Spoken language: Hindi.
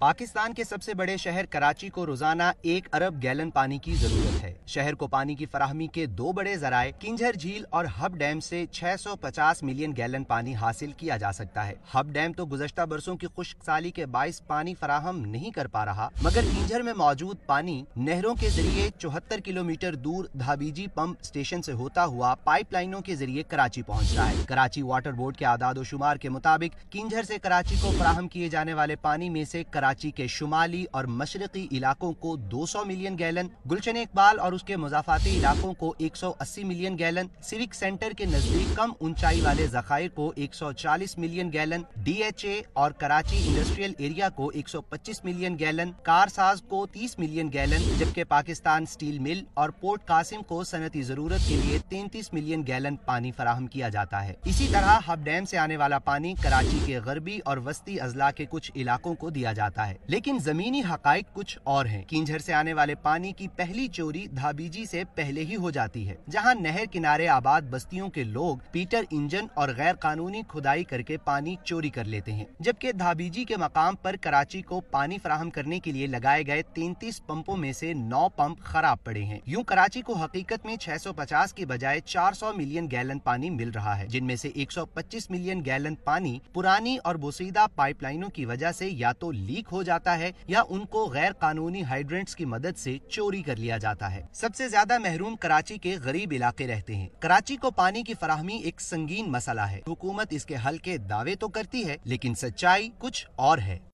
पाकिस्तान के सबसे बड़े शहर कराची को रोजाना एक अरब गैलन पानी की जरूरत है शहर को पानी की फराहमी के दो बड़े जराए किंजर झील और हब डैम से 650 मिलियन गैलन पानी हासिल किया जा सकता है हब डैम तो गुजश्ता बरसों की खुश्क साली के बायस पानी फराहम नहीं कर पा रहा मगर किंजर में मौजूद पानी नहरों के जरिए चौहत्तर किलोमीटर दूर धाबीजी पंप स्टेशन ऐसी होता हुआ पाइप के जरिए कराची पहुँच रहा है कराची वाटर बोर्ड के आदाद शुमार के मुताबिक किंजर ऐसी कराची को फराहम किए जाने वाले पानी में ऐसी कराची के शुमाली और मशरकी इलाकों को 200 मिलियन गैलन गुलशन इकबाल और उसके मुजाफाती इलाकों को 180 मिलियन गैलन सिविक सेंटर के नजदीक कम ऊंचाई वाले जखायर को 140 मिलियन गैलन डीएचए और कराची इंडस्ट्रियल एरिया को 125 मिलियन गैलन कारसाज को 30 मिलियन गैलन जबकि पाकिस्तान स्टील मिल और पोर्ट कासिम को सनती जरूरत के लिए तैतीस मिलियन गैलन पानी फराहम किया जाता है इसी तरह हब डैम ऐसी आने वाला पानी कराची के गरबी और वस्ती अजला के कुछ इलाकों को दिया जाता है जाता है लेकिन जमीनी हक कुछ और है किंझर से आने वाले पानी की पहली चोरी धाबीजी से पहले ही हो जाती है जहां नहर किनारे आबाद बस्तियों के लोग पीटर इंजन और गैर कानूनी खुदाई करके पानी चोरी कर लेते हैं जबकि धाबीजी के मकाम पर कराची को पानी फराहम करने के लिए लगाए गए तैतीस पंपों में से नौ पंप खराब पड़े हैं यूँ कराची को हकीकत में 650 के बजाय 400 मिलियन गैलन पानी मिल रहा है जिनमें से 125 मिलियन गैलन पानी पुरानी और बोसीदा पाइपलाइनों की वजह से या तो लीक खो जाता है या उनको गैर कानूनी हाइड्रेंट्स की मदद से चोरी कर लिया जाता है सबसे ज्यादा महरूम कराची के गरीब इलाके रहते हैं कराची को पानी की फराहमी एक संगीन मसला है हुकूमत इसके हल के दावे तो करती है लेकिन सच्चाई कुछ और है